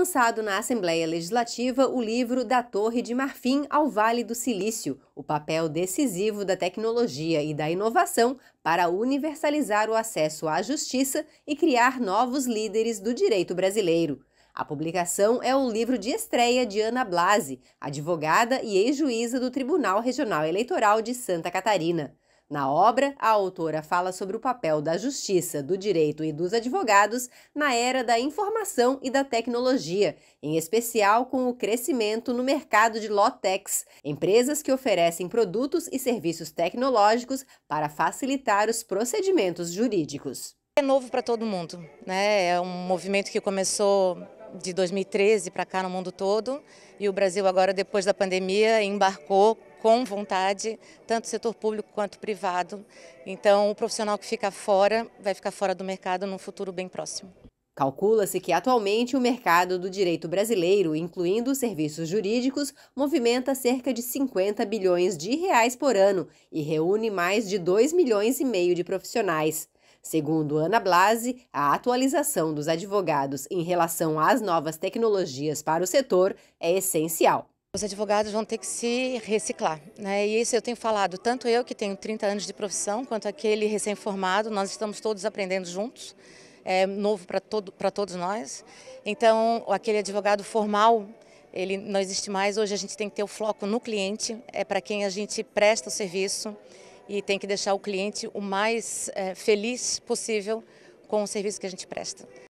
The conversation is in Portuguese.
lançado na Assembleia Legislativa o livro Da Torre de Marfim ao Vale do Silício: O papel decisivo da tecnologia e da inovação para universalizar o acesso à justiça e criar novos líderes do direito brasileiro. A publicação é o livro de estreia de Ana Blasi, advogada e ex-juíza do Tribunal Regional Eleitoral de Santa Catarina. Na obra, a autora fala sobre o papel da justiça, do direito e dos advogados na era da informação e da tecnologia, em especial com o crescimento no mercado de lotex, empresas que oferecem produtos e serviços tecnológicos para facilitar os procedimentos jurídicos. É novo para todo mundo, né? É um movimento que começou de 2013 para cá no mundo todo. E o Brasil, agora, depois da pandemia, embarcou com vontade, tanto setor público quanto privado. Então, o profissional que fica fora vai ficar fora do mercado num futuro bem próximo. Calcula-se que atualmente o mercado do direito brasileiro, incluindo serviços jurídicos, movimenta cerca de 50 bilhões de reais por ano e reúne mais de 2 milhões e meio de profissionais. Segundo Ana Blasi, a atualização dos advogados em relação às novas tecnologias para o setor é essencial. Os advogados vão ter que se reciclar, né? e isso eu tenho falado, tanto eu que tenho 30 anos de profissão, quanto aquele recém-formado, nós estamos todos aprendendo juntos, é novo para todo, todos nós. Então, aquele advogado formal, ele não existe mais, hoje a gente tem que ter o foco no cliente, é para quem a gente presta o serviço, e tem que deixar o cliente o mais é, feliz possível com o serviço que a gente presta.